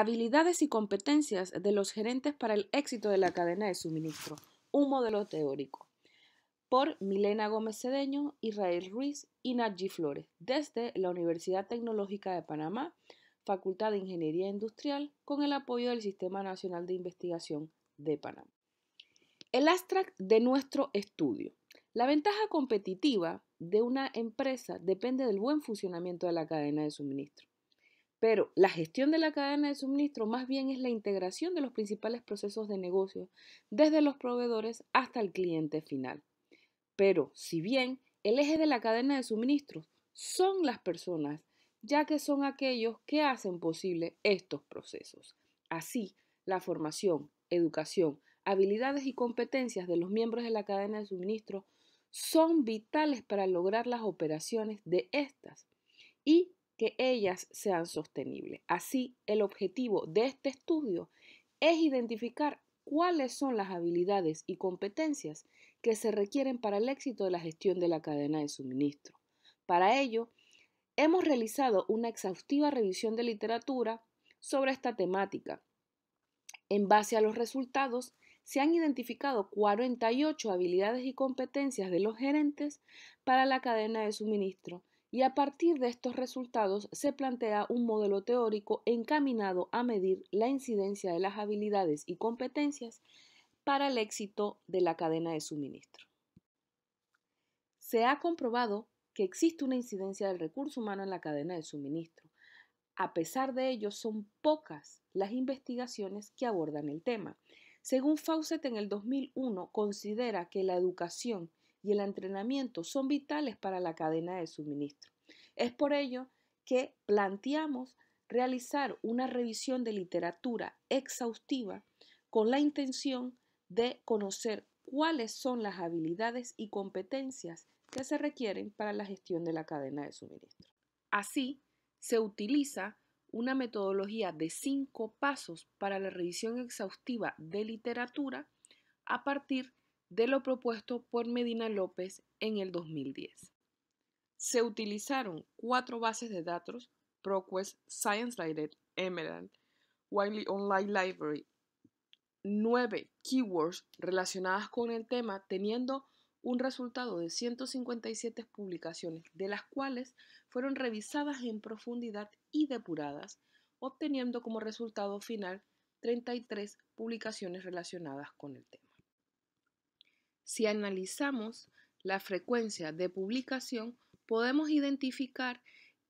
Habilidades y competencias de los gerentes para el éxito de la cadena de suministro. Un modelo teórico. Por Milena Gómez Cedeño, Israel Ruiz y Nadji Flores, desde la Universidad Tecnológica de Panamá, Facultad de Ingeniería Industrial, con el apoyo del Sistema Nacional de Investigación de Panamá. El abstract de nuestro estudio. La ventaja competitiva de una empresa depende del buen funcionamiento de la cadena de suministro. Pero la gestión de la cadena de suministro más bien es la integración de los principales procesos de negocio, desde los proveedores hasta el cliente final. Pero si bien el eje de la cadena de suministros son las personas, ya que son aquellos que hacen posible estos procesos. Así, la formación, educación, habilidades y competencias de los miembros de la cadena de suministro son vitales para lograr las operaciones de estas y que ellas sean sostenibles. Así, el objetivo de este estudio es identificar cuáles son las habilidades y competencias que se requieren para el éxito de la gestión de la cadena de suministro. Para ello, hemos realizado una exhaustiva revisión de literatura sobre esta temática. En base a los resultados, se han identificado 48 habilidades y competencias de los gerentes para la cadena de suministro y a partir de estos resultados se plantea un modelo teórico encaminado a medir la incidencia de las habilidades y competencias para el éxito de la cadena de suministro. Se ha comprobado que existe una incidencia del recurso humano en la cadena de suministro. A pesar de ello, son pocas las investigaciones que abordan el tema. Según Fawcett en el 2001, considera que la educación y el entrenamiento son vitales para la cadena de suministro. Es por ello que planteamos realizar una revisión de literatura exhaustiva con la intención de conocer cuáles son las habilidades y competencias que se requieren para la gestión de la cadena de suministro. Así, se utiliza una metodología de cinco pasos para la revisión exhaustiva de literatura a partir de de lo propuesto por Medina López en el 2010. Se utilizaron cuatro bases de datos, ProQuest, ScienceDirect, Emerald, Wiley Online Library, nueve keywords relacionadas con el tema, teniendo un resultado de 157 publicaciones, de las cuales fueron revisadas en profundidad y depuradas, obteniendo como resultado final 33 publicaciones relacionadas con el tema. Si analizamos la frecuencia de publicación, podemos identificar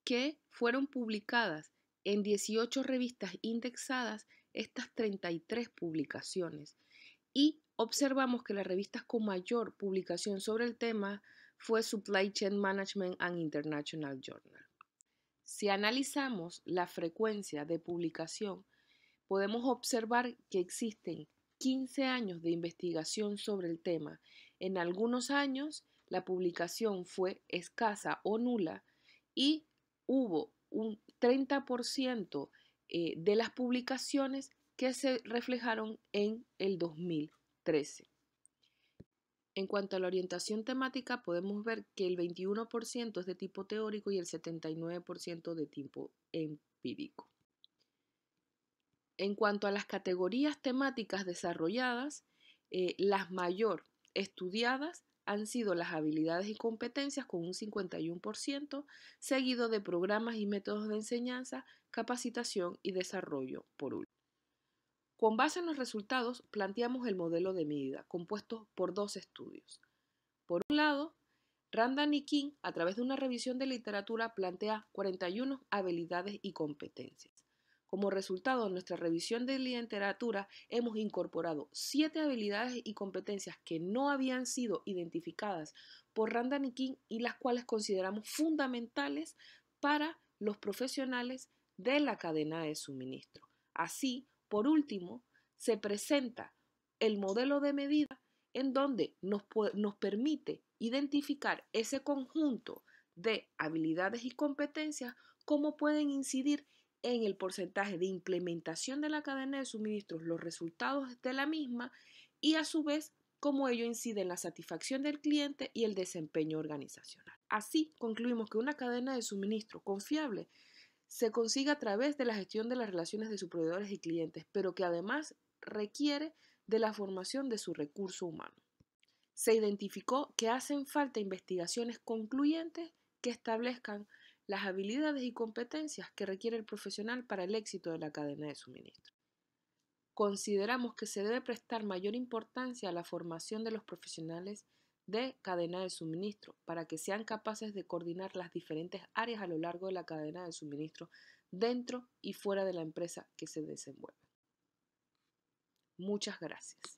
que fueron publicadas en 18 revistas indexadas estas 33 publicaciones y observamos que las revistas con mayor publicación sobre el tema fue Supply Chain Management and International Journal. Si analizamos la frecuencia de publicación, podemos observar que existen 15 años de investigación sobre el tema. En algunos años la publicación fue escasa o nula y hubo un 30% eh, de las publicaciones que se reflejaron en el 2013. En cuanto a la orientación temática, podemos ver que el 21% es de tipo teórico y el 79% de tipo empírico. En cuanto a las categorías temáticas desarrolladas, eh, las mayor estudiadas han sido las habilidades y competencias con un 51%, seguido de programas y métodos de enseñanza, capacitación y desarrollo por último. Con base en los resultados, planteamos el modelo de medida, compuesto por dos estudios. Por un lado, Randan y King, a través de una revisión de literatura, plantea 41 habilidades y competencias. Como resultado de nuestra revisión de literatura, hemos incorporado siete habilidades y competencias que no habían sido identificadas por Randanikin y las cuales consideramos fundamentales para los profesionales de la cadena de suministro. Así, por último, se presenta el modelo de medida en donde nos, nos, permite identificar ese conjunto de habilidades y competencias, cómo pueden incidir en el porcentaje de implementación de la cadena de suministros, los resultados de la misma y a su vez cómo ello incide en la satisfacción del cliente y el desempeño organizacional. Así concluimos que una cadena de suministro confiable se consigue a través de la gestión de las relaciones de sus proveedores y clientes, pero que además requiere de la formación de su recurso humano. Se identificó que hacen falta investigaciones concluyentes que establezcan las habilidades y competencias que requiere el profesional para el éxito de la cadena de suministro. Consideramos que se debe prestar mayor importancia a la formación de los profesionales de cadena de suministro para que sean capaces de coordinar las diferentes áreas a lo largo de la cadena de suministro dentro y fuera de la empresa que se desenvuelve. Muchas gracias.